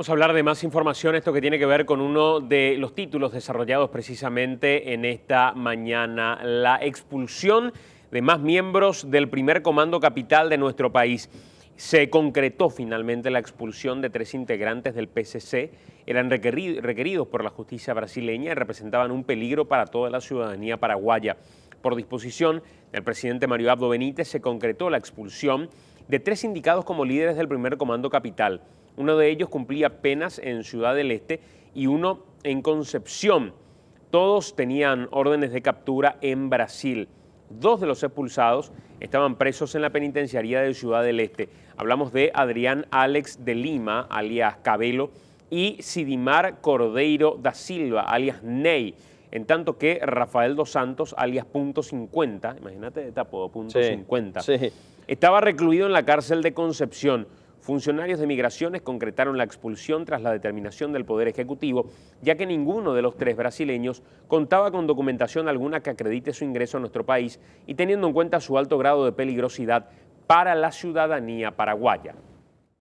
Vamos a hablar de más información, esto que tiene que ver con uno de los títulos desarrollados precisamente en esta mañana, la expulsión de más miembros del primer comando capital de nuestro país. Se concretó finalmente la expulsión de tres integrantes del PCC, eran requeridos por la justicia brasileña y representaban un peligro para toda la ciudadanía paraguaya. Por disposición del presidente Mario Abdo Benítez se concretó la expulsión de tres indicados como líderes del primer comando capital. Uno de ellos cumplía penas en Ciudad del Este y uno en Concepción. Todos tenían órdenes de captura en Brasil. Dos de los expulsados estaban presos en la penitenciaría de Ciudad del Este. Hablamos de Adrián Alex de Lima, alias Cabelo, y Sidimar Cordeiro da Silva, alias Ney. En tanto que Rafael dos Santos, alias Punto 50, imagínate Punto sí, sí. Estaba recluido en la cárcel de Concepción. Funcionarios de migraciones concretaron la expulsión tras la determinación del Poder Ejecutivo, ya que ninguno de los tres brasileños contaba con documentación alguna que acredite su ingreso a nuestro país y teniendo en cuenta su alto grado de peligrosidad para la ciudadanía paraguaya.